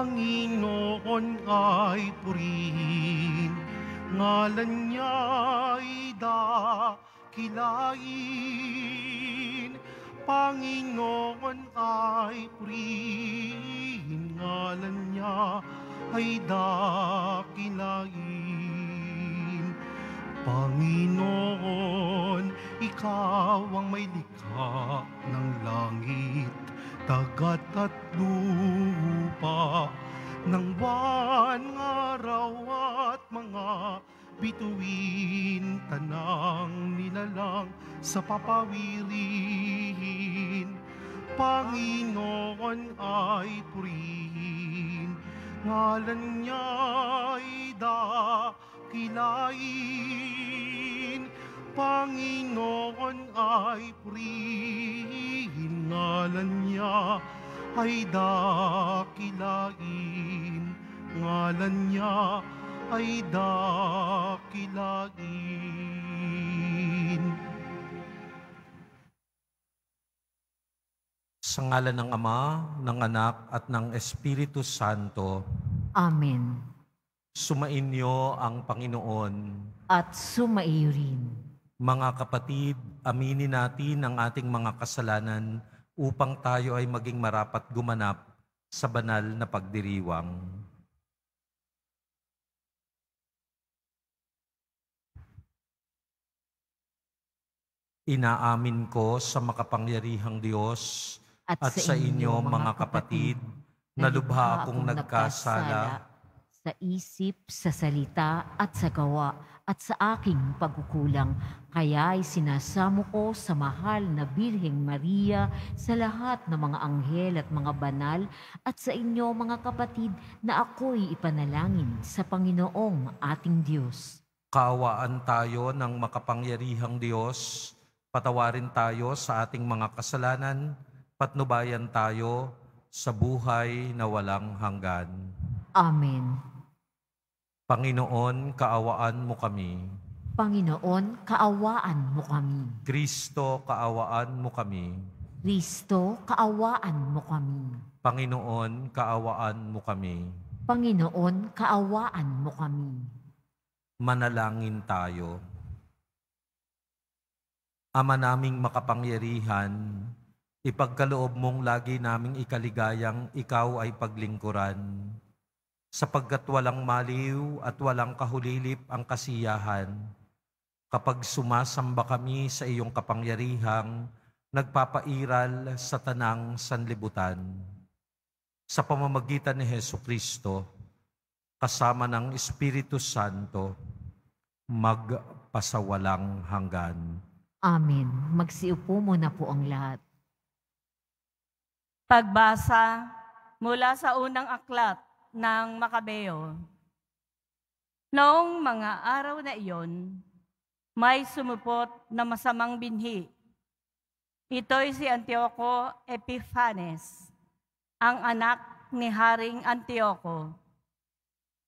Panginoon ay purihin, ngalan niya ay dakilain. Panginoon ay purihin, ngalan niya ay dakilain. Panginoon, ikaw ang may likha ng langit dagat at lupa ng buwan, araw at mga bituin tanang nilalang sa papawirin. Panginoon ay purihin, ngalan niya ay kilain Panginoon ay pringalan niya ay dakilain ngalan niya ay dakilain Sa ngalan ng Ama, ng Anak at ng Espiritu Santo. Amen. Sumainyo ang Panginoon. At sumaiyo rin mga kapatid, aminin natin ang ating mga kasalanan upang tayo ay maging marapat gumanap sa banal na pagdiriwang. Inaamin ko sa makapangyarihang Diyos at, at sa, inyo, mga kapatid, na lubha akong nagkasala sa isip, sa salita at sa gawa at sa aking pagkukulang. Kaya'y sinasamo ko sa mahal na Birheng Maria, sa lahat ng mga anghel at mga banal, at sa inyo mga kapatid na ako'y ipanalangin sa Panginoong ating Diyos. Kawaan tayo ng makapangyarihang Diyos, patawarin tayo sa ating mga kasalanan, patnubayan tayo sa buhay na walang hanggan. Amen. Panginoon, kaawaan mo kami. Panginoon, kaawaan mo kami. Kristo, kaawaan mo kami. Kristo, kaawaan mo kami. Panginoon, kaawaan mo kami. Panginoon, kaawaan mo kami. Manalangin tayo. Ama naming makapangyarihan, ipagkaloob mong lagi naming ikaligayang ikaw ay paglingkuran sapagkat walang maliw at walang kahulilip ang kasiyahan. Kapag sumasamba kami sa iyong kapangyarihang, nagpapairal sa tanang sanlibutan. Sa pamamagitan ni Heso Kristo, kasama ng Espiritu Santo, magpasawalang hanggan. Amen. Magsiupo muna po ang lahat. Pagbasa mula sa unang aklat ng Makabeo. Noong mga araw na iyon, may sumupot na masamang binhi. Ito'y si Antioco Epiphanes, ang anak ni Haring Antioco.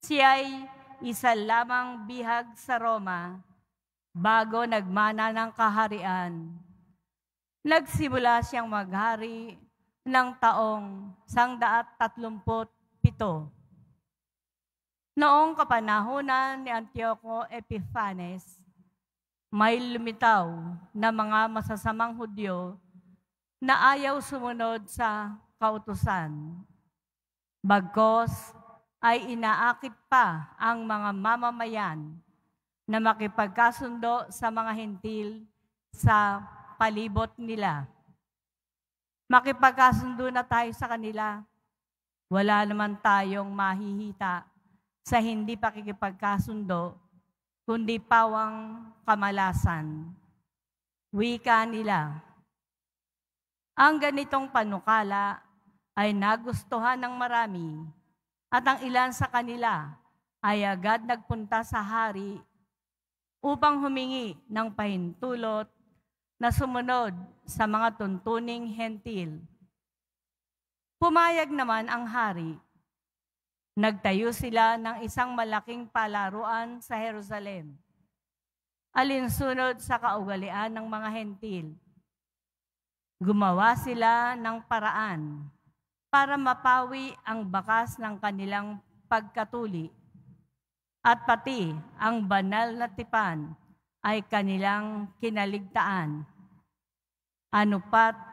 Siya'y isa lamang bihag sa Roma bago nagmana ng kaharian. Nagsimula siyang maghari ng taong 130 Pito. Noong kapanahonan ni Antiocho Epiphanes, may lumitaw na mga masasamang Hudyo na ayaw sumunod sa kautusan. Bagkos ay inaakit pa ang mga mamamayan na makipagkasundo sa mga hintil sa palibot nila. Makipagkasundo na tayo sa kanila wala naman tayong mahihita sa hindi pakikipagkasundo, kundi pawang kamalasan. Wika nila. Ang ganitong panukala ay nagustuhan ng marami at ang ilan sa kanila ay agad nagpunta sa hari upang humingi ng pahintulot na sumunod sa mga tuntuning hentil Pumayag naman ang hari. Nagtayo sila ng isang malaking palaruan sa Jerusalem, alinsunod sa kaugalian ng mga hentil. Gumawa sila ng paraan para mapawi ang bakas ng kanilang pagkatuli at pati ang banal na tipan ay kanilang kinaligtaan. Ano pat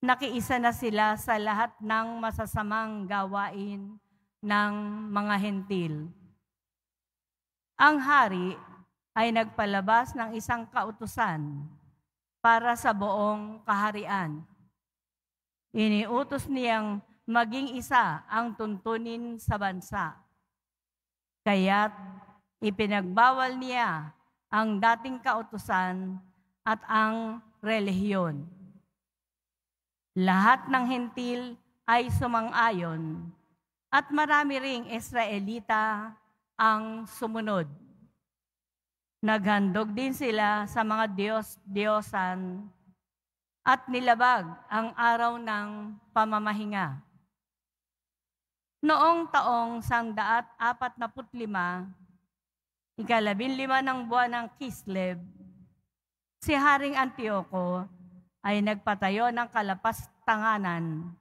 nakiisa na sila sa lahat ng masasamang gawain ng mga hentil. Ang hari ay nagpalabas ng isang kautusan para sa buong kaharian. Iniutos niyang maging isa ang tuntunin sa bansa. Kaya't ipinagbawal niya ang dating kautusan at ang relihiyon. Lahat ng hentil ay sumang-ayon at marami ring Israelita ang sumunod. Naghandog din sila sa mga Diyos-Diyosan at nilabag ang araw ng pamamahinga. Noong taong 145, ikalabing lima ng buwan ng Kislev, si Haring Antioco ay nagpatayo ng kalapastanganan,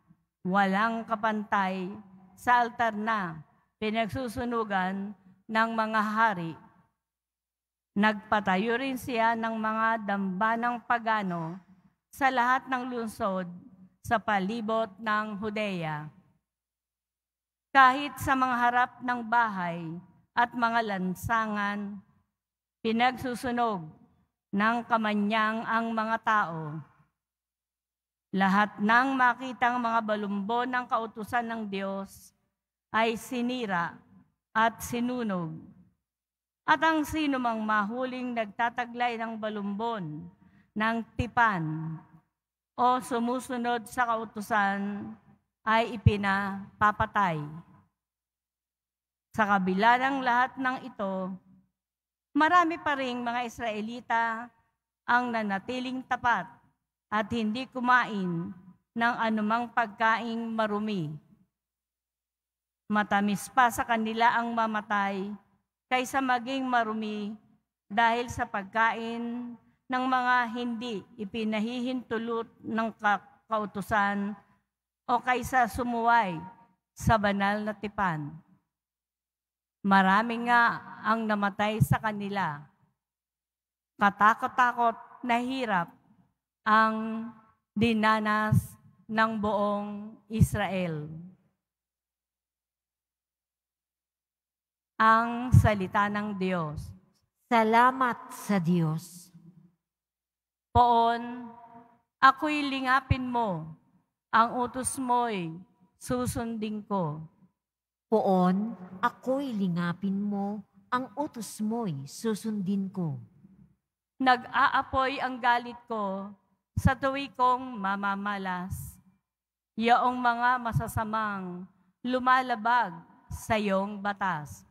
walang kapantay, sa altar na pinagsusunugan ng mga hari. Nagpatayo rin siya ng mga dambanang pagano sa lahat ng lungsod sa palibot ng Hudeya. Kahit sa mga harap ng bahay at mga lansangan, pinagsusunog ng kamanyang ang mga tao lahat ng makitang mga balumbo ng kautusan ng Diyos ay sinira at sinunog. At ang sino mang mahuling nagtataglay ng balumbon, ng tipan, o sumusunod sa kautusan ay ipinapapatay. Sa kabila ng lahat ng ito, marami pa ring mga Israelita ang nanatiling tapat at hindi kumain ng anumang pagkaing marumi. Matamis pa sa kanila ang mamatay kaysa maging marumi dahil sa pagkain ng mga hindi ipinahihintulot ng kautusan o kaysa sumuway sa banal na tipan. Marami nga ang namatay sa kanila. Katakot-takot nahirap, ang dinanas ng buong Israel. Ang salita ng Diyos. Salamat sa Diyos. Poon, ako'y lingapin mo, ang utos mo'y susundin ko. Poon, ako'y lingapin mo, ang utos mo'y susundin ko. Nag-aapoy ang galit ko sa tuwi kong mamamalas. Yaong mga masasamang lumalabag sa iyong batas.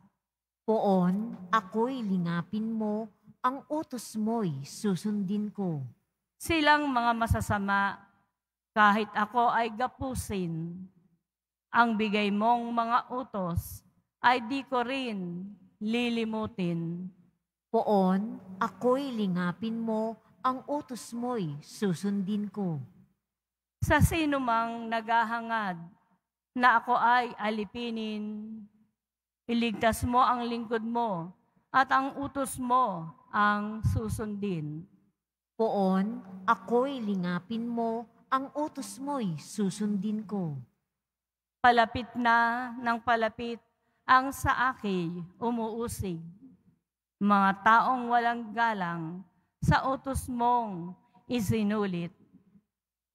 Poon, ako'y lingapin mo, ang utos mo'y susundin ko. Silang mga masasama, kahit ako ay gapusin, ang bigay mong mga utos ay di ko rin lilimutin. Poon, ako'y lingapin mo, ang utos mo'y susundin ko. Sa sino mang naghahangad na ako ay alipinin, iligtas mo ang lingkod mo at ang utos mo ang susundin. Poon, ako'y lingapin mo, ang utos mo'y susundin ko. Palapit na ng palapit ang sa aki umuusig. Mga taong walang galang sa utos mong isinulit.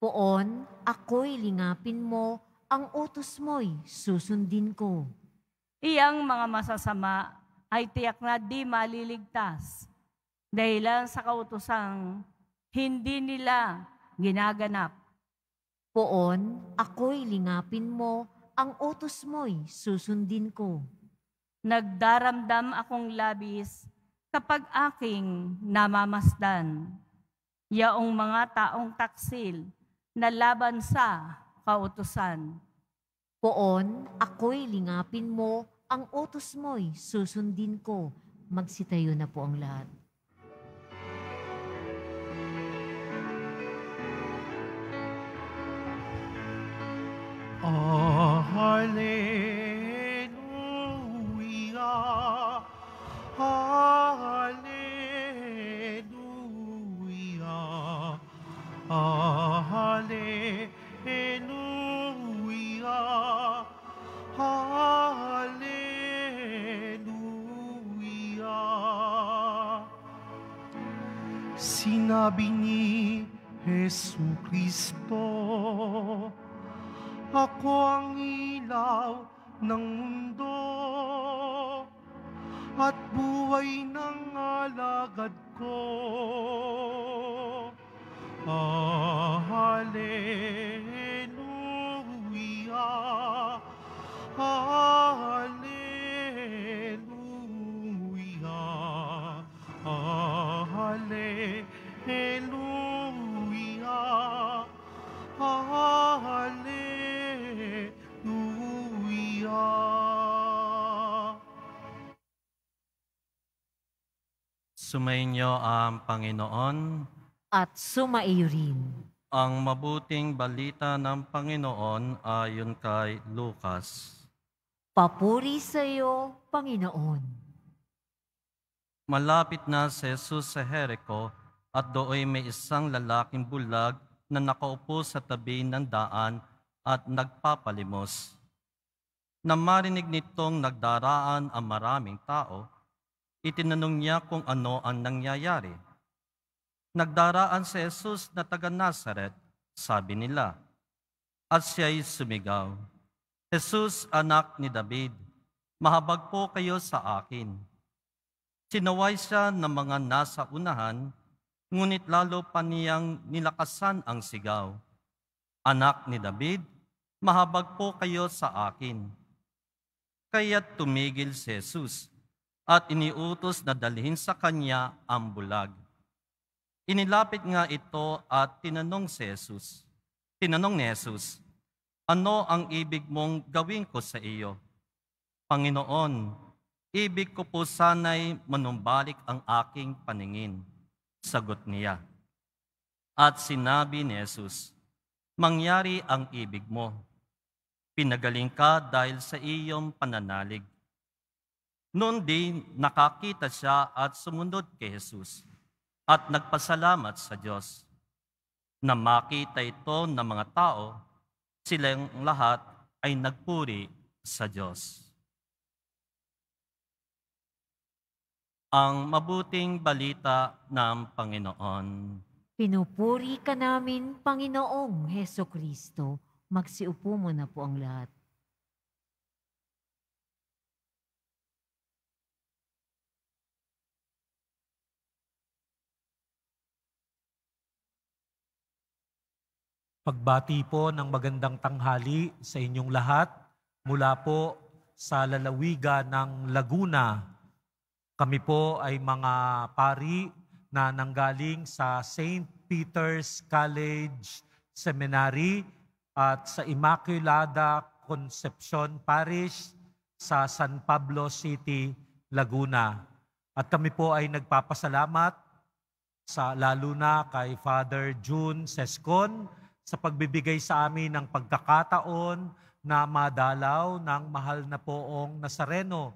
Poon, ako'y lingapin mo, ang utos mo'y susundin ko. Iyang mga masasama ay tiyak na di maliligtas dahil sa kautosang hindi nila ginaganap. Poon, ako'y lingapin mo, ang utos mo'y susundin ko. Nagdaramdam akong labis kapag aking namamasdan yaong mga taong taksil na laban sa kautusan. Poon, ako'y lingapin mo, ang utos mo'y susundin ko. Magsitayo na po ang lahat. Sumainyo ang Panginoon at sumaiyo rin. Ang mabuting balita ng Panginoon ayon kay Lucas. Papuri sa iyo, Panginoon. Malapit na si Jesus sa Jericho at dooy may isang lalaking bulag na nakaupo sa tabi ng daan at nagpapalimos. Nang marinig nitong nagdaraan ang maraming tao, Itinanong niya kung ano ang nangyayari. Nagdaraan si Jesus na taga Nazareth, sabi nila. At siya'y sumigaw, Jesus, anak ni David, mahabag po kayo sa akin. Sinaway siya ng mga nasa unahan, ngunit lalo pa niyang nilakasan ang sigaw. Anak ni David, mahabag po kayo sa akin. Kaya tumigil si Jesus at iniutos na dalhin sa kanya ang bulag. Inilapit nga ito at tinanong si Jesus, tinanong ni Jesus, ano ang ibig mong gawin ko sa iyo? Panginoon, ibig ko po sana'y manumbalik ang aking paningin. Sagot niya. At sinabi ni Jesus, mangyari ang ibig mo. Pinagaling ka dahil sa iyong pananalig. Noon din nakakita siya at sumunod kay Jesus at nagpasalamat sa Diyos na makita ito ng mga tao, silang lahat ay nagpuri sa Diyos. Ang mabuting balita ng Panginoon. Pinupuri ka namin, Panginoong Heso Kristo. Magsiupo mo na po ang lahat. Pagbati po ng magandang tanghali sa inyong lahat mula po sa lalawigan ng Laguna. Kami po ay mga pari na nanggaling sa St. Peter's College Seminary at sa Immaculada Concepcion Parish sa San Pablo City, Laguna. At kami po ay nagpapasalamat sa lalo na kay Father June Sescon sa pagbibigay sa amin ng pagkakataon na madalaw ng mahal na poong Nazareno.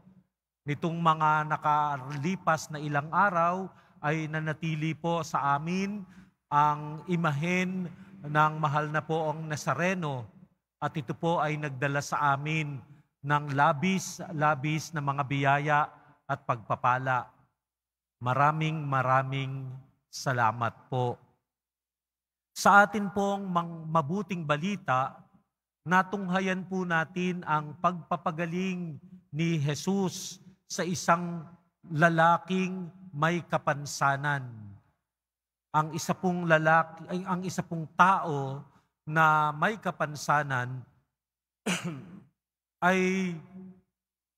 Nitong mga nakalipas na ilang araw ay nanatili po sa amin ang imahen ng mahal na poong Nazareno at ito po ay nagdala sa amin ng labis-labis na mga biyaya at pagpapala. Maraming maraming salamat po sa atin pong mabuting balita, natunghayan po natin ang pagpapagaling ni Jesus sa isang lalaking may kapansanan. Ang isa pong lalaki, ay, ang isa pong tao na may kapansanan ay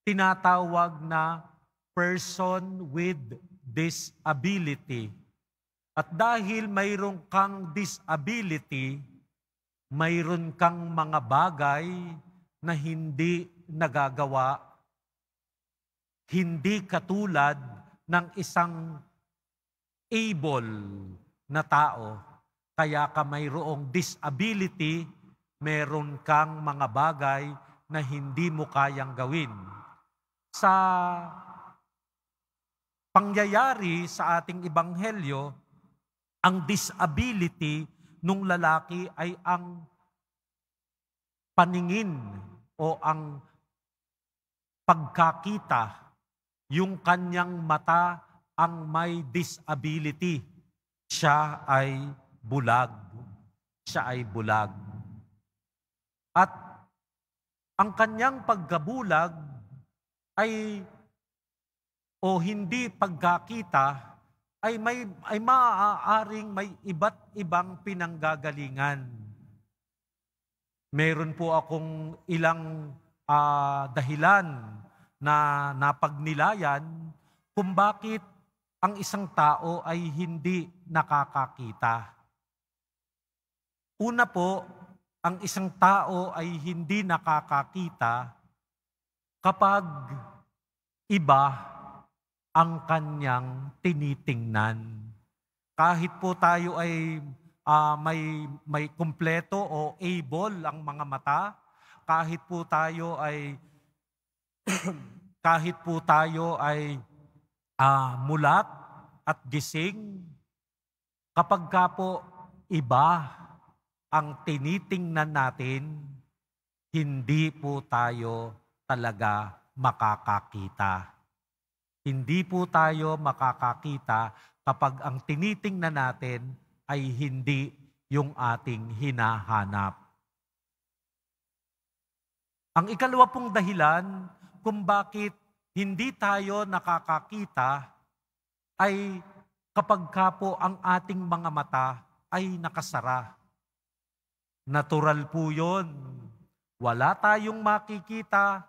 tinatawag na person with disability. At dahil mayroon kang disability, mayroon kang mga bagay na hindi nagagawa, hindi katulad ng isang able na tao. Kaya ka mayroong disability, meron kang mga bagay na hindi mo kayang gawin. Sa pangyayari sa ating ibanghelyo, ang disability nung lalaki ay ang paningin o ang pagkakita, yung kanyang mata ang may disability. Siya ay bulag. Siya ay bulag. At ang kanyang pagkabulag ay o hindi pagkakita ay may ay maaaring may iba't ibang pinanggagalingan. Meron po akong ilang uh, dahilan na napagnilayan kung bakit ang isang tao ay hindi nakakakita. Una po, ang isang tao ay hindi nakakakita kapag iba ang kanyang tinitingnan. Kahit po tayo ay uh, may, may kumpleto o able ang mga mata, kahit po tayo ay kahit po tayo ay uh, mulat at gising, kapag ka po iba ang tinitingnan natin, hindi po tayo talaga makakakita. Hindi po tayo makakakita kapag ang tinitingnan natin ay hindi yung ating hinahanap. Ang ikalawa pong dahilan kung bakit hindi tayo nakakakita ay kapag po ang ating mga mata ay nakasara. Natural po yun. Wala tayong makikita,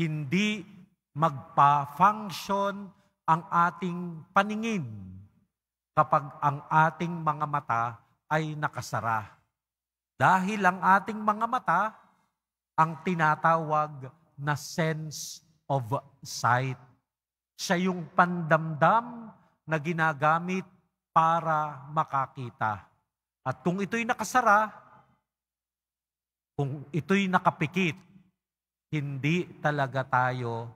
hindi magpa-function ang ating paningin kapag ang ating mga mata ay nakasara. Dahil ang ating mga mata ang tinatawag na sense of sight. Siya yung pandamdam na ginagamit para makakita. At kung ito'y nakasara, kung ito'y nakapikit, hindi talaga tayo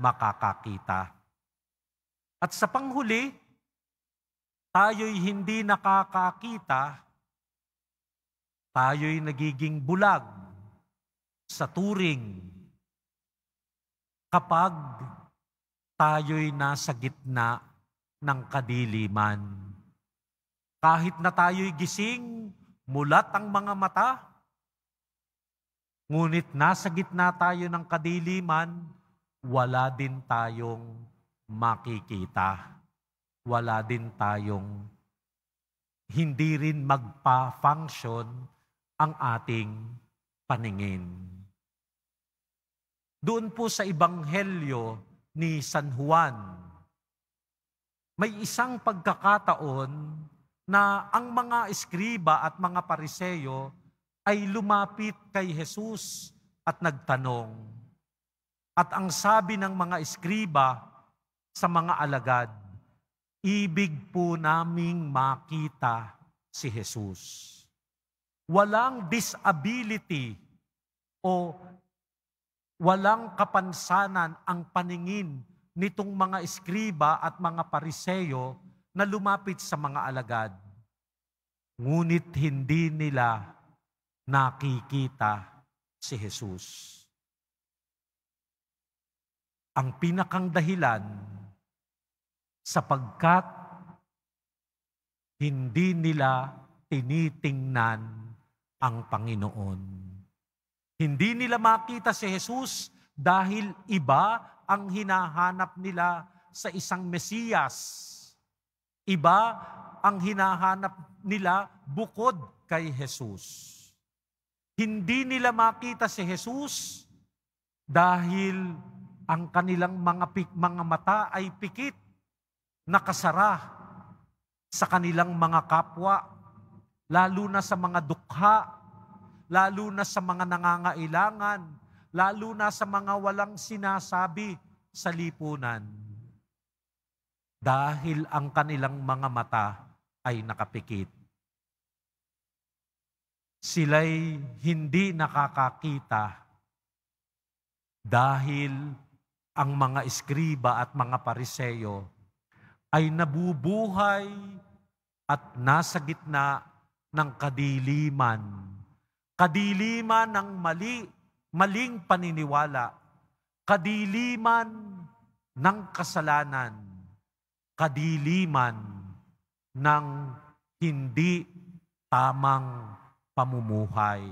makakakita. At sa panghuli, tayo'y hindi nakakakita, tayo'y nagiging bulag sa turing kapag tayo'y nasa gitna ng kadiliman. Kahit na tayo'y gising, mulat ang mga mata, ngunit nasa gitna tayo ng kadiliman, wala din tayong makikita. Wala din tayong hindi rin magpa-function ang ating paningin. Doon po sa Ebanghelyo ni San Juan, may isang pagkakataon na ang mga eskriba at mga pariseyo ay lumapit kay Jesus at nagtanong, at ang sabi ng mga eskriba sa mga alagad, ibig po naming makita si Jesus. Walang disability o walang kapansanan ang paningin nitong mga eskriba at mga pariseyo na lumapit sa mga alagad. Ngunit hindi nila nakikita si Jesus ang pinakang dahilan sapagkat hindi nila tinitingnan ang Panginoon. Hindi nila makita si Jesus dahil iba ang hinahanap nila sa isang Mesiyas. Iba ang hinahanap nila bukod kay Jesus. Hindi nila makita si Jesus dahil ang kanilang mga, pik, mga mata ay pikit, nakasara sa kanilang mga kapwa, lalo na sa mga dukha, lalo na sa mga nangangailangan, lalo na sa mga walang sinasabi sa lipunan. Dahil ang kanilang mga mata ay nakapikit. Sila'y hindi nakakakita dahil ang mga iskriba at mga pariseyo ay nabubuhay at nasa gitna ng kadiliman. Kadiliman ng mali, maling paniniwala. Kadiliman ng kasalanan. Kadiliman ng hindi tamang pamumuhay.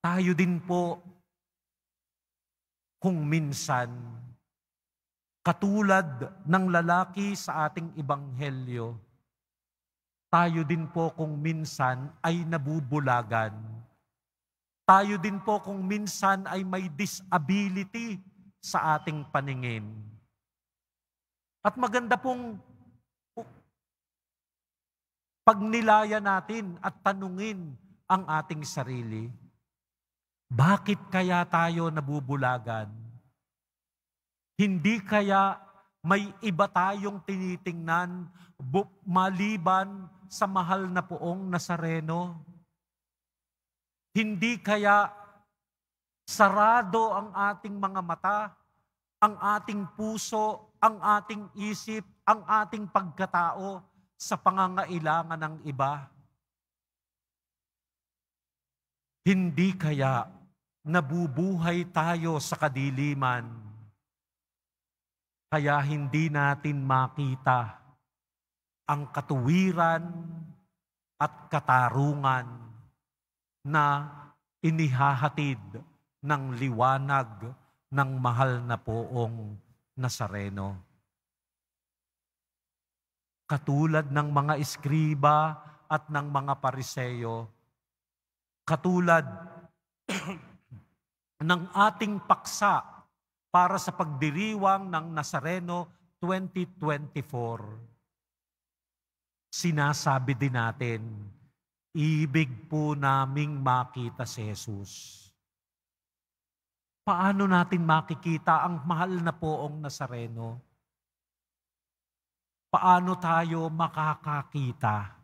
Tayo din po kung minsan, katulad ng lalaki sa ating ibanghelyo, tayo din po kung minsan ay nabubulagan. Tayo din po kung minsan ay may disability sa ating paningin. At maganda pong pagnilaya natin at tanungin ang ating sarili bakit kaya tayo nabubulagan? Hindi kaya may iba tayong tinitingnan maliban sa mahal na poong Nasareno? Hindi kaya sarado ang ating mga mata, ang ating puso, ang ating isip, ang ating pagkatao sa pangangailangan ng iba? Hindi kaya nabubuhay tayo sa kadiliman. Kaya hindi natin makita ang katuwiran at katarungan na inihahatid ng liwanag ng mahal na poong Nasareno. Katulad ng mga eskriba at ng mga pariseyo, katulad ng ating paksa para sa pagdiriwang ng Nazareno 2024. Sinasabi din natin, ibig po naming makita si Jesus. Paano natin makikita ang mahal na poong Nazareno? Paano tayo makakakita?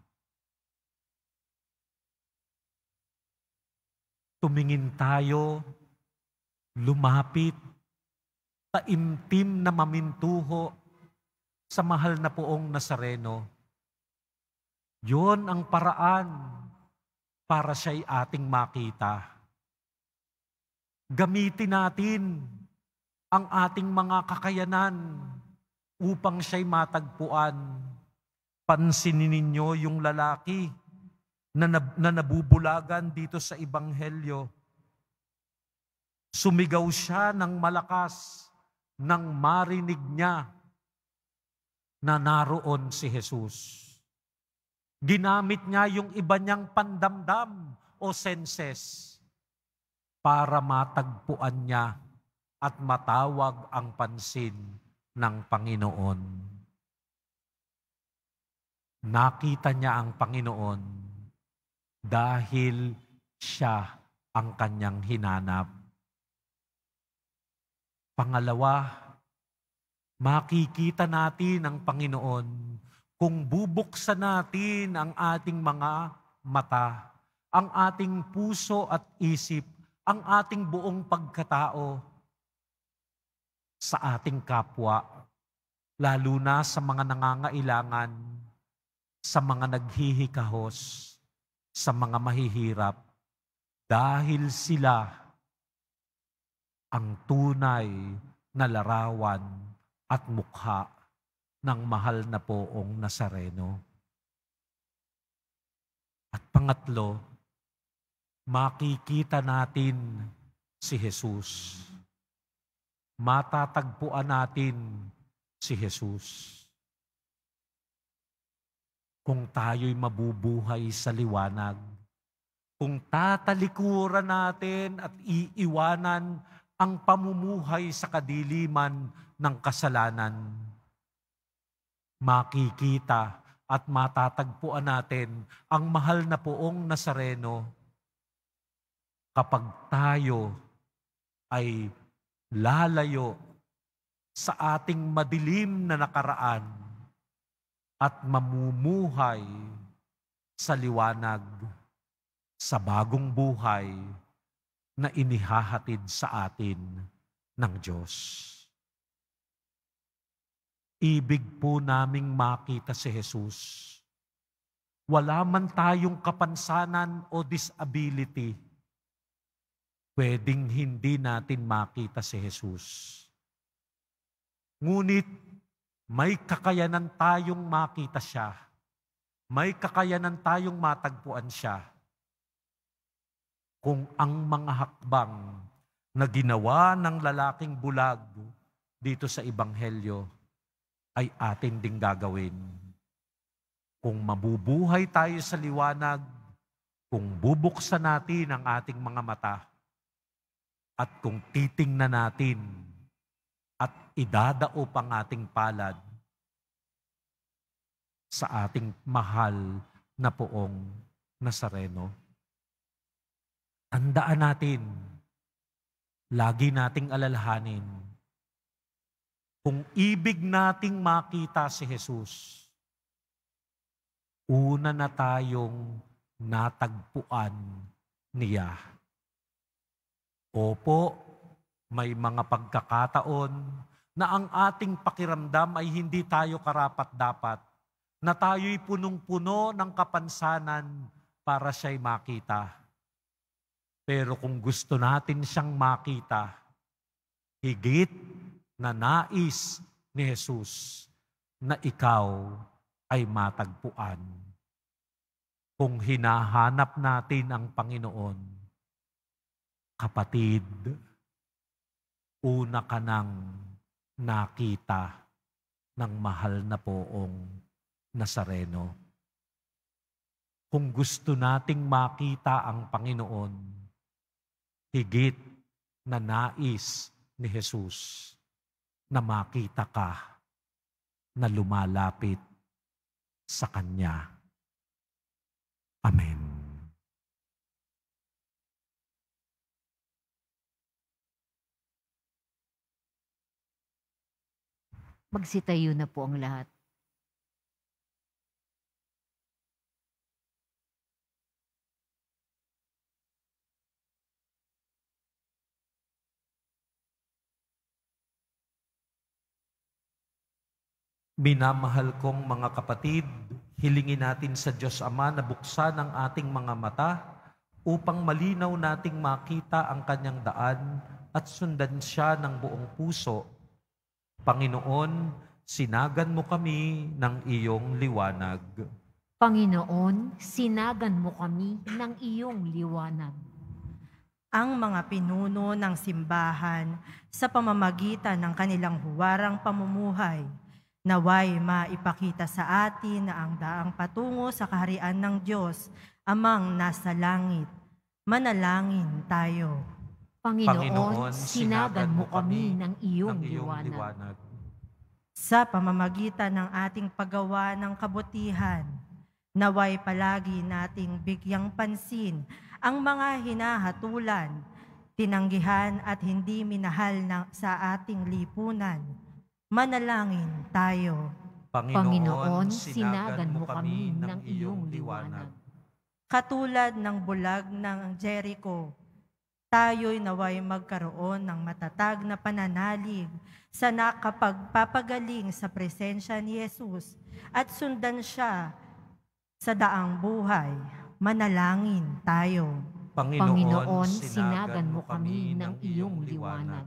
Tumingin tayo lumapit, taimtim na mamintuho sa mahal na poong Nasareno. Yon ang paraan para siya'y ating makita. Gamitin natin ang ating mga kakayanan upang siya'y matagpuan. Pansinin ninyo yung lalaki na, nab- na nabubulagan dito sa Ebanghelyo Sumigaw siya ng malakas nang marinig niya na naroon si Jesus. Ginamit niya yung iba niyang pandamdam o senses para matagpuan niya at matawag ang pansin ng Panginoon. Nakita niya ang Panginoon dahil siya ang kanyang hinanap Pangalawa, makikita natin ang Panginoon kung bubuksan natin ang ating mga mata, ang ating puso at isip, ang ating buong pagkatao sa ating kapwa, lalo na sa mga nangangailangan, sa mga naghihikahos, sa mga mahihirap, dahil sila ang tunay na larawan at mukha ng mahal na poong Nazareno. At pangatlo, makikita natin si Jesus. Matatagpuan natin si Jesus. Kung tayo'y mabubuhay sa liwanag, kung tatalikuran natin at iiwanan ang pamumuhay sa kadiliman ng kasalanan. Makikita at matatagpuan natin ang mahal na poong Nasareno kapag tayo ay lalayo sa ating madilim na nakaraan at mamumuhay sa liwanag sa bagong buhay na inihahatid sa atin ng Diyos. Ibig po naming makita si Jesus. Wala man tayong kapansanan o disability, pwedeng hindi natin makita si Jesus. Ngunit may kakayanan tayong makita siya. May kakayanan tayong matagpuan siya kung ang mga hakbang na ginawa ng lalaking bulag dito sa Ibanghelyo ay atin ding gagawin. Kung mabubuhay tayo sa liwanag, kung bubuksan natin ang ating mga mata, at kung titingnan natin at idadao pang ating palad sa ating mahal na poong Nazareno. Tandaan natin, lagi nating alalahanin, kung ibig nating makita si Jesus, una na tayong natagpuan niya. Opo, may mga pagkakataon na ang ating pakiramdam ay hindi tayo karapat-dapat, na tayo'y punong-puno ng kapansanan para siya'y makita. Pero kung gusto natin siyang makita, higit na nais ni Jesus na ikaw ay matagpuan. Kung hinahanap natin ang Panginoon, kapatid, una ka nang nakita ng mahal na poong Nazareno. Kung gusto nating makita ang Panginoon, higit na nais ni Jesus na makita ka na lumalapit sa Kanya. Amen. Magsitayo na po ang lahat. Minamahal kong mga kapatid, hilingin natin sa Diyos Ama na buksan ang ating mga mata upang malinaw nating makita ang kanyang daan at sundan siya ng buong puso. Panginoon, sinagan mo kami ng iyong liwanag. Panginoon, sinagan mo kami ng iyong liwanag. Ang mga pinuno ng simbahan sa pamamagitan ng kanilang huwarang pamumuhay Naway maipakita sa atin na ang daang patungo sa kaharian ng Diyos, amang nasa langit. Manalangin tayo. Panginoon, sinagan mo kami ng iyong, liwanag. liwanag. Sa pamamagitan ng ating paggawa ng kabutihan, naway palagi nating bigyang pansin ang mga hinahatulan, tinanggihan at hindi minahal na, sa ating lipunan Manalangin tayo. Panginoon, Panginoon sinagan mo kami ng iyong liwanag. Katulad ng bulag ng Jericho, tayo'y naway magkaroon ng matatag na pananalig sa nakapagpapagaling sa presensya ni Yesus at sundan siya sa daang buhay. Manalangin tayo. Panginoon, Panginoon sinagan mo kami ng iyong liwanag.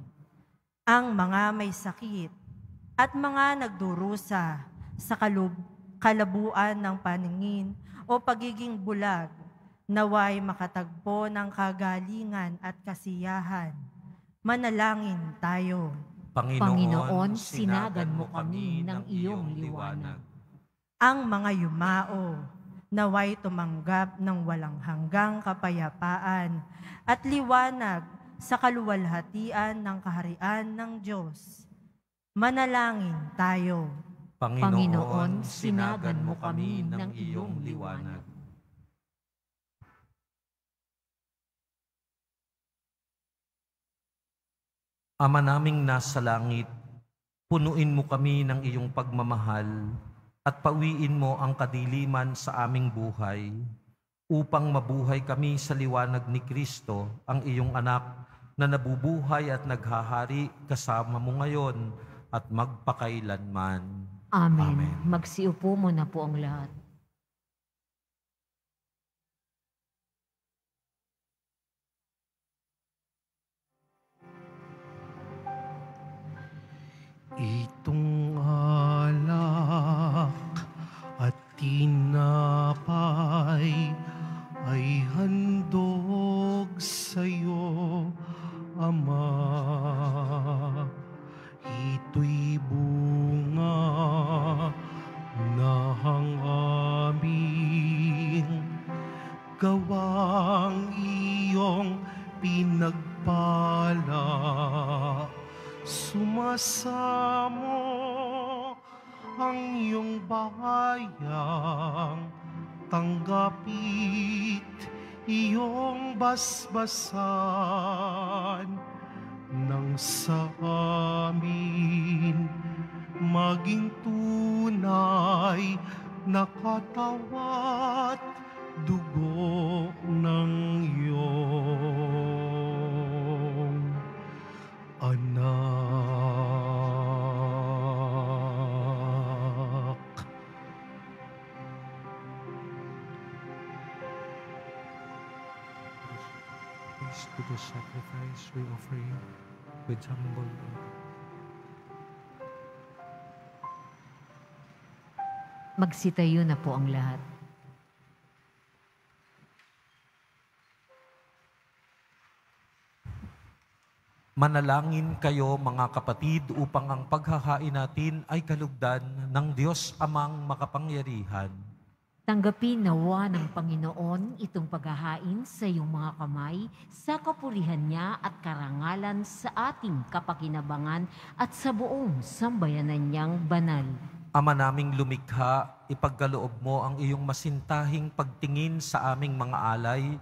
Ang mga may sakit, at mga nagdurusa sa kalub kalabuan ng paningin o pagiging bulag naway makatagpo ng kagalingan at kasiyahan. Manalangin tayo. Panginoon, Panginoon sinagan mo kami ng iyong liwanag. Ang mga yumao, naway tumanggap ng walang hanggang kapayapaan at liwanag sa kaluwalhatian ng kaharian ng Diyos Manalangin tayo. Panginoon, Panginoon sinagan mo kami ng iyong liwanag. Ama naming nasa langit, punuin mo kami ng iyong pagmamahal at pawiin mo ang kadiliman sa aming buhay upang mabuhay kami sa liwanag ni Kristo, ang iyong anak, na nabubuhay at naghahari kasama mo ngayon at magpakailanman. Amen. Amen. Magsiupo muna po ang lahat. Itong alak at tinapay ay handog sa'yo, Ama. gawang iyong pinagpala. Sumasamo ang iyong bayang tanggapit iyong basbasan nang sa amin maging tunay na katawat dugo ng iyong anak. Peace to the sacrifice we offer you with humble love. magsitayo na po ang lahat. Manalangin kayo mga kapatid upang ang paghahain natin ay kalugdan ng Diyos amang makapangyarihan. Tanggapin nawa ng Panginoon itong paghahain sa iyong mga kamay sa kapurihan niya at karangalan sa ating kapakinabangan at sa buong sambayanan niyang banal. Ama naming lumikha, ipagkaloob mo ang iyong masintahing pagtingin sa aming mga alay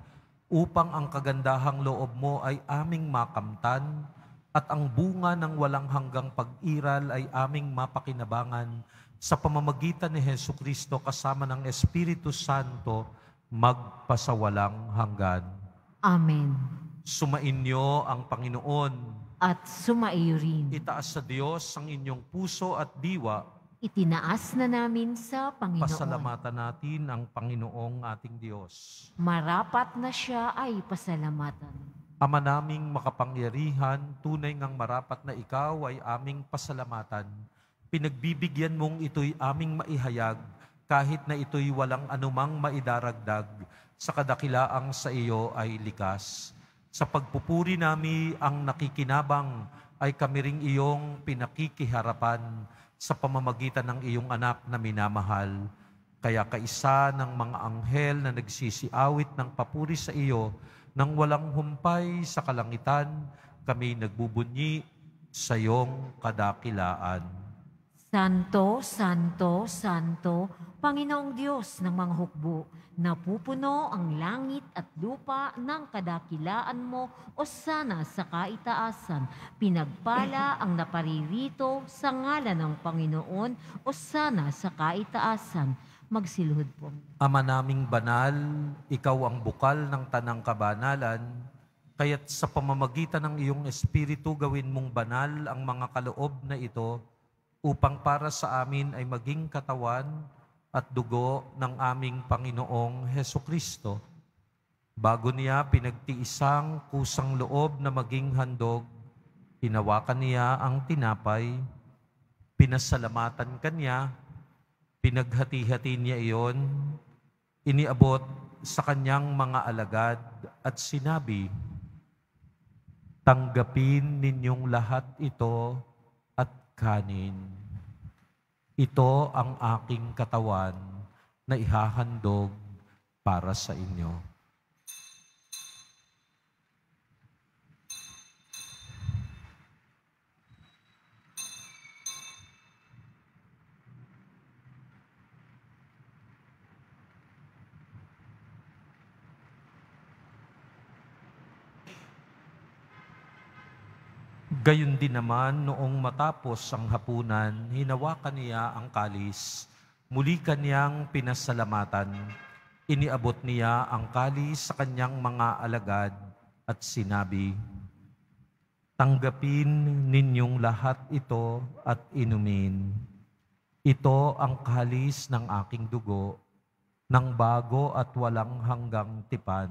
upang ang kagandahang loob mo ay aming makamtan at ang bunga ng walang hanggang pag-iral ay aming mapakinabangan sa pamamagitan ni Heso Kristo kasama ng Espiritu Santo magpasawalang hanggan. Amen. Sumainyo ang Panginoon. At sumaiyo rin. Itaas sa Diyos ang inyong puso at diwa Itinaas na namin sa Panginoon. Pasalamatan natin ang Panginoong ating Diyos. Marapat na siya ay pasalamatan. Ama naming makapangyarihan, tunay ngang marapat na ikaw ay aming pasalamatan. Pinagbibigyan mong ito'y aming maihayag, kahit na ito'y walang anumang maidaragdag, sa kadakilaang sa iyo ay likas. Sa pagpupuri nami ang nakikinabang ay kami ring iyong pinakikiharapan sa pamamagitan ng iyong anak na minamahal. Kaya kaisa ng mga anghel na nagsisiawit ng papuri sa iyo nang walang humpay sa kalangitan, kami nagbubunyi sa iyong kadakilaan. Santo, Santo, Santo, Panginoong Diyos ng mga hukbo, napupuno ang langit at lupa ng kadakilaan mo o sana sa kaitaasan. Pinagpala ang naparirito sa ngala ng Panginoon o sana sa kaitaasan. Magsilhod po. Ama naming banal, ikaw ang bukal ng tanang kabanalan, kaya't sa pamamagitan ng iyong espiritu gawin mong banal ang mga kaloob na ito upang para sa amin ay maging katawan at dugo ng aming Panginoong Heso Kristo. Bago niya pinagtiisang kusang loob na maging handog, hinawakan niya ang tinapay, pinasalamatan kanya, pinaghati-hati niya iyon, iniabot sa kanyang mga alagad at sinabi, Tanggapin ninyong lahat ito at kanin. Ito ang aking katawan na ihahandog para sa inyo. Gayon din naman, noong matapos ang hapunan, hinawakan niya ang kalis. Muli kanyang pinasalamatan. Iniabot niya ang kalis sa kanyang mga alagad at sinabi, Tanggapin ninyong lahat ito at inumin. Ito ang kalis ng aking dugo, ng bago at walang hanggang tipan.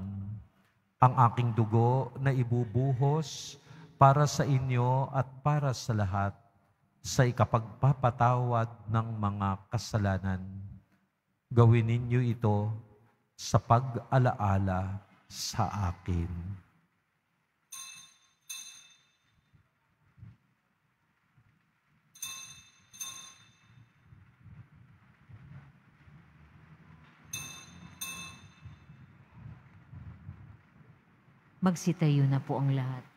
Ang aking dugo na ibubuhos para sa inyo at para sa lahat sa ikapagpapatawad ng mga kasalanan. Gawin ninyo ito sa pag-alaala sa akin. Magsitayo na po ang lahat.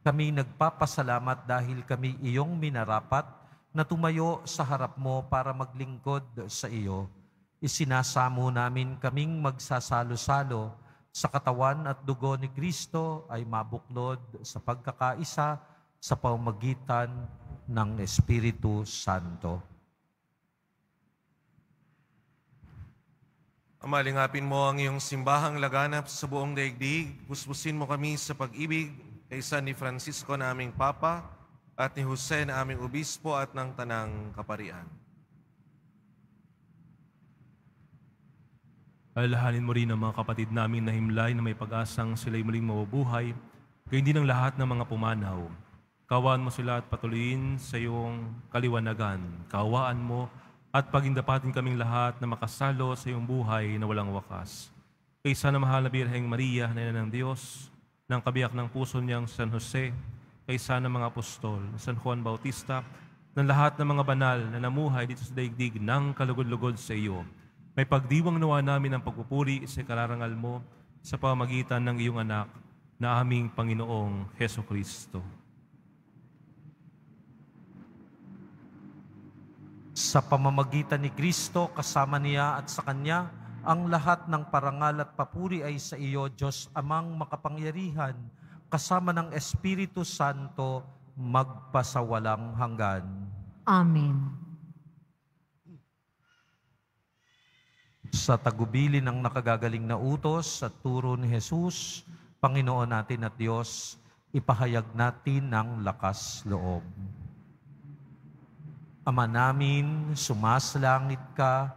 kami nagpapasalamat dahil kami iyong minarapat na tumayo sa harap mo para maglingkod sa iyo. Isinasamo namin kaming magsasalo-salo sa katawan at dugo ni Kristo ay mabuklod sa pagkakaisa sa pamagitan ng Espiritu Santo. Amalingapin mo ang iyong simbahang laganap sa buong daigdig. Busbusin mo kami sa pag-ibig kaysa ni Francisco na aming Papa at ni Jose na aming Obispo at ng Tanang Kaparian. Alalahanin mo rin ang mga kapatid namin na himlay na may pag-asang sila'y muling mabubuhay, gayon din ang lahat ng mga pumanaw. Kawaan mo sila at patuloyin sa iyong kaliwanagan. Kawaan mo at pagindapatin kaming lahat na makasalo sa iyong buhay na walang wakas. Kaysa na mahal na Birheng Maria, Nena ng Diyos, ng kabiyak ng puso niyang San Jose, kaysa ng mga apostol, San Juan Bautista, ng lahat ng mga banal na namuhay dito sa daigdig ng kalugod-lugod sa iyo. May pagdiwang nawa namin ang pagpupuri sa kalarangal mo sa pamagitan ng iyong anak na aming Panginoong Heso Kristo. Sa pamamagitan ni Kristo, kasama niya at sa Kanya, ang lahat ng parangal at papuri ay sa iyo, Diyos amang makapangyarihan, kasama ng Espiritu Santo, magpasawalang hanggan. Amen. Sa tagubilin ng nakagagaling na utos at turo ni Jesus, Panginoon natin at Diyos, ipahayag natin ng lakas loob. Ama namin, sumasalangit ka,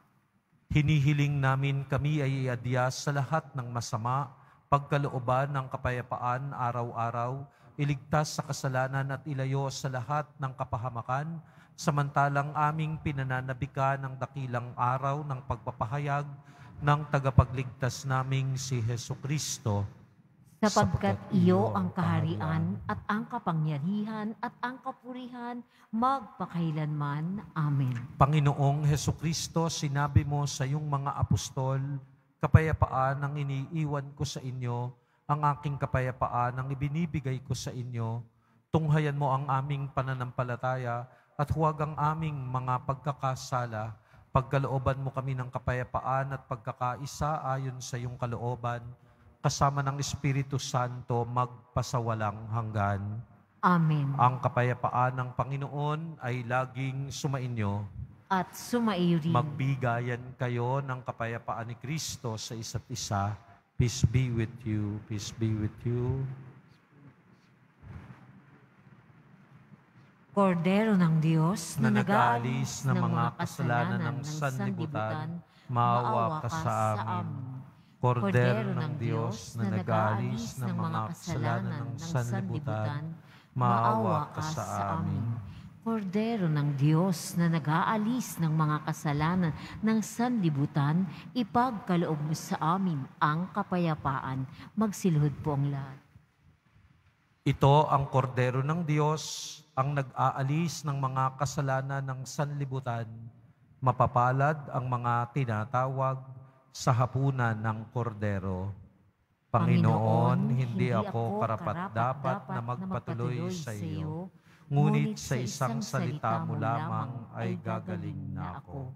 Hinihiling namin kami ay iadya sa lahat ng masama, pagkalooban ng kapayapaan araw-araw, iligtas sa kasalanan at ilayo sa lahat ng kapahamakan, samantalang aming pinananabika ng dakilang araw ng pagpapahayag ng tagapagligtas naming si Heso Kristo sapagkat iyo ang kaharian at ang kapangyarihan at ang kapurihan magpakailanman. Amen. Panginoong Heso Kristo, sinabi mo sa iyong mga apostol, kapayapaan ang iniiwan ko sa inyo, ang aking kapayapaan ang ibinibigay ko sa inyo. Tunghayan mo ang aming pananampalataya at huwag ang aming mga pagkakasala. Pagkalooban mo kami ng kapayapaan at pagkakaisa ayon sa iyong kalooban kasama ng Espiritu Santo magpasawalang hanggan. Amen. Ang kapayapaan ng Panginoon ay laging sumainyo. At sumaiyo rin. Magbigayan kayo ng kapayapaan ni Kristo sa isa't isa. Peace be with you. Peace be with you. Kordero ng Diyos na, na nag-aalis ng mga kasalanan ng sanlibutan, maawa ka sa amin. Kordero ng Diyos na nag-aalis ng mga kasalanan ng sanlibutan, maawa ka sa amin. Kordero ng Diyos na nag-aalis ng mga kasalanan ng sanlibutan, ipagkaloob mo sa amin ang kapayapaan. Magsilhod po ang lahat. Ito ang kordero ng Diyos, ang nag-aalis ng mga kasalanan ng sanlibutan. Mapapalad ang mga tinatawag sa hapunan ng kordero. Panginoon, hindi ako karapat-dapat na magpatuloy sa iyo, ngunit sa isang salita mo lamang ay gagaling na ako.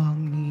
帮你。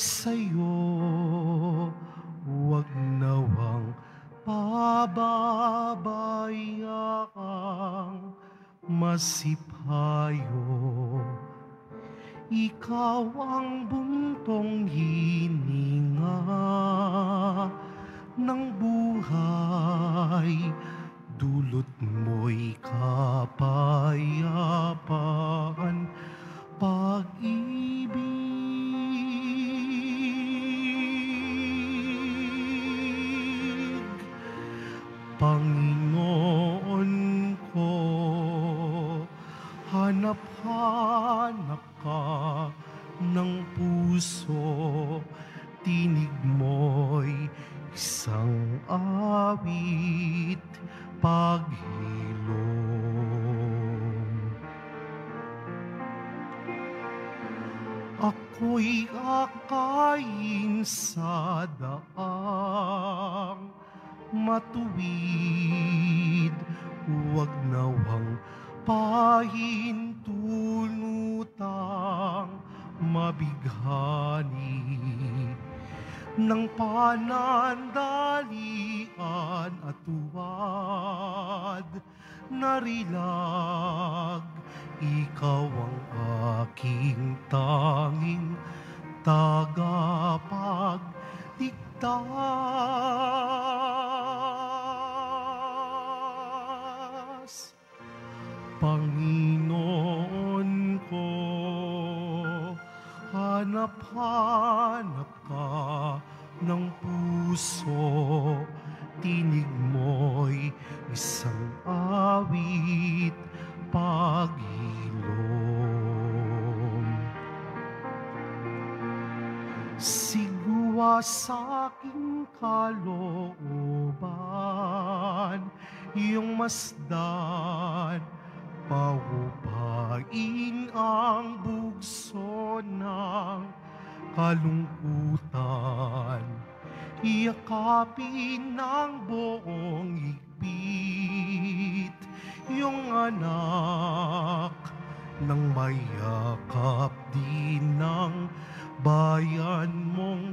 so anak ka ng puso, tinig mo'y isang awit paghilom. Ako'y akain sa daang matuwid, huwag nawang pahintulutang mabighani ng panandalian at tuwad narilag ikaw ang aking tanging tagapagligtas Panginoon ko, hanap-hanap ka ng puso, tinig mo'y isang awit, pag-ilom. Sigwa sa aking kalooban, iyong masdan, paupain ang bugso ng kalungkutan. Iyakapin ng buong igpit yung anak ng mayakap din ng bayan mong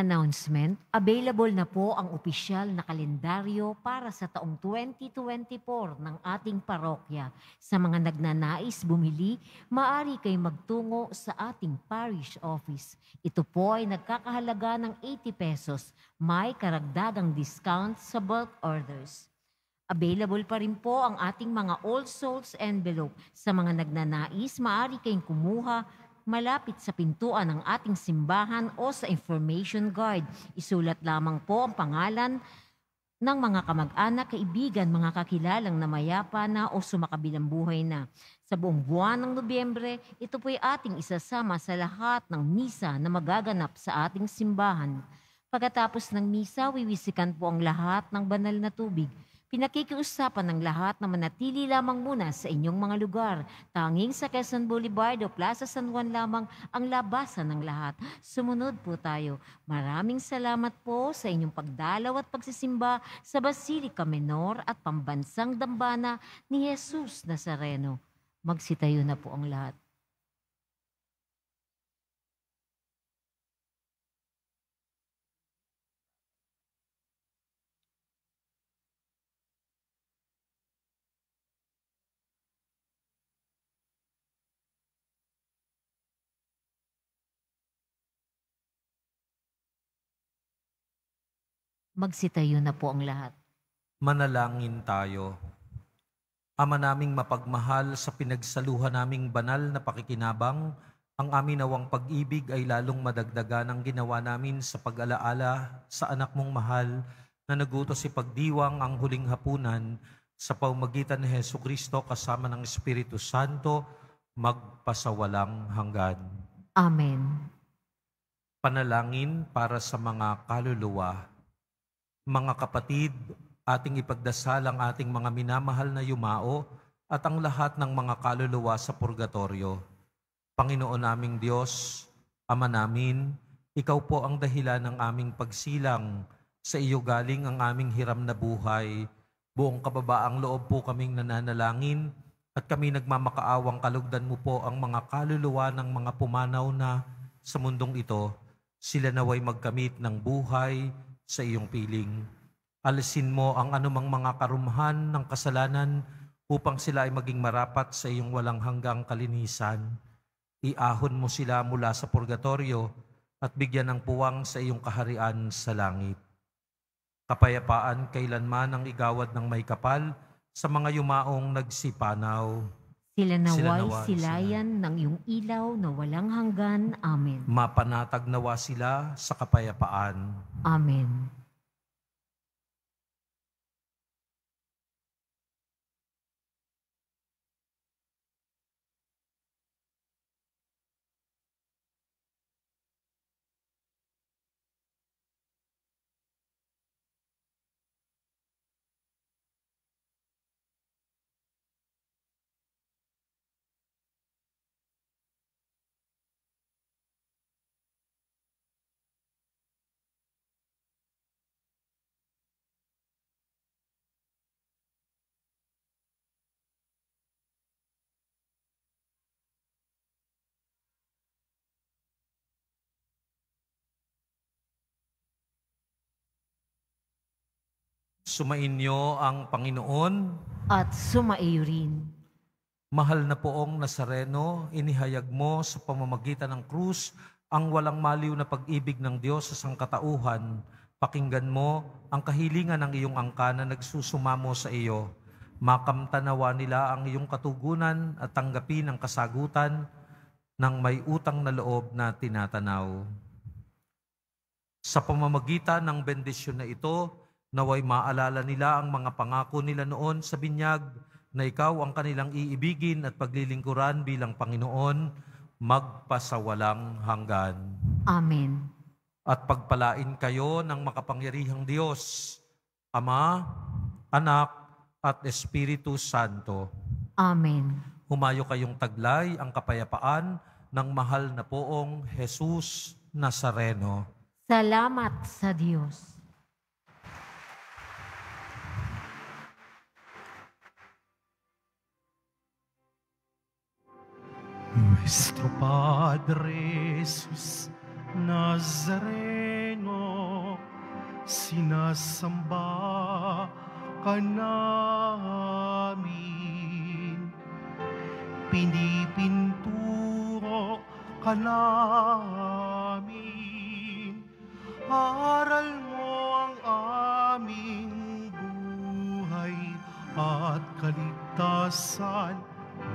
announcement, available na po ang opisyal na kalendaryo para sa taong 2024 ng ating parokya. Sa mga nagnanais bumili, maaari kay magtungo sa ating parish office. Ito po ay nagkakahalaga ng 80 pesos. May karagdagang discount sa bulk orders. Available pa rin po ang ating mga All Souls envelope. Sa mga nagnanais, maaari kayong kumuha malapit sa pintuan ng ating simbahan o sa information guard. Isulat lamang po ang pangalan ng mga kamag-anak, kaibigan, mga kakilalang na mayapa na o sumakabilang buhay na. Sa buong buwan ng Nobyembre, ito po'y ating isasama sa lahat ng misa na magaganap sa ating simbahan. Pagkatapos ng misa, wiwisikan po ang lahat ng banal na tubig – Pinakikiusapan ng lahat na manatili lamang muna sa inyong mga lugar. Tanging sa Quezon Boulevard o Plaza San Juan lamang ang labasan ng lahat. Sumunod po tayo. Maraming salamat po sa inyong pagdalaw at pagsisimba sa Basilica Menor at Pambansang Dambana ni Jesus Nazareno. Magsitayo na po ang lahat. Magsitayo na po ang lahat. Manalangin tayo. Ama naming mapagmahal sa pinagsaluhan naming banal na pakikinabang, ang amin nawang pag-ibig ay lalong madagdaga ng ginawa namin sa pag-alaala sa anak mong mahal na naguto si pagdiwang ang huling hapunan sa paumagitan ni Heso Kristo kasama ng Espiritu Santo magpasawalang hanggan. Amen. Panalangin para sa mga kaluluwa mga kapatid, ating ipagdasal ang ating mga minamahal na yumao at ang lahat ng mga kaluluwa sa purgatorio. Panginoon naming Diyos, Ama namin, Ikaw po ang dahilan ng aming pagsilang. Sa iyo galing ang aming hiram na buhay. Buong kababaang loob po kaming nananalangin at kami nagmamakaawang kalugdan mo po ang mga kaluluwa ng mga pumanaw na sa mundong ito. Sila naway magkamit ng buhay, sa iyong piling. Alisin mo ang anumang mga karumhan ng kasalanan upang sila ay maging marapat sa iyong walang hanggang kalinisan. Iahon mo sila mula sa purgatorio at bigyan ng puwang sa iyong kaharian sa langit. Kapayapaan kailanman ang igawad ng may kapal sa mga yumaong nagsipanaw. Sila naway, naway silayan sila. ng iyong ilaw na walang hanggan. Amen. Mapanatag nawa sila sa kapayapaan. Amen. Sumainyo ang Panginoon at sumaiyo rin. Mahal na poong Nazareno, inihayag mo sa pamamagitan ng krus ang walang maliw na pag-ibig ng Diyos sa sangkatauhan. Pakinggan mo ang kahilingan ng iyong angka na nagsusumamo sa iyo. Makamtanawa nila ang iyong katugunan at tanggapin ang kasagutan ng may utang na loob na tinatanaw. Sa pamamagitan ng bendisyon na ito, Naway maalala nila ang mga pangako nila noon sa binyag na ikaw ang kanilang iibigin at paglilingkuran bilang Panginoon magpasawalang hanggan. Amen. At pagpalain kayo ng makapangyarihang Diyos, Ama, Anak, at Espiritu Santo. Amen. Humayo kayong taglay ang kapayapaan ng mahal na poong Jesus Nazareno. Salamat sa Diyos. Nuestro Padre Jesus Nazareno, sinasamba ka namin. Pinipinturo ka namin. Aral mo ang aming buhay at kaligtasan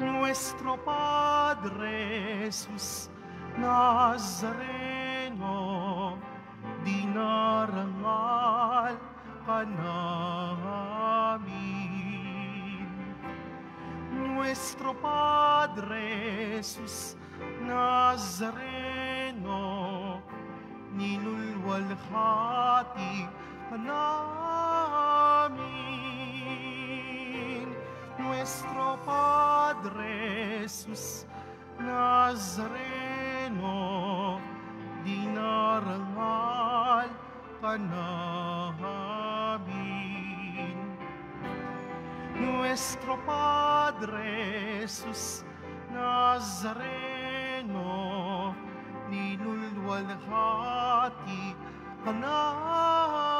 nuestro Padre Jesús Nazareno, dinarangal ka namin. Nuestro Padre Jesús Nazareno, ninulwalhati ka namin. nuestro Padre Jesús Nazareno, dinarangal ka namin. Nuestro Padre Jesús Nazareno, ninulwalhati ka namin.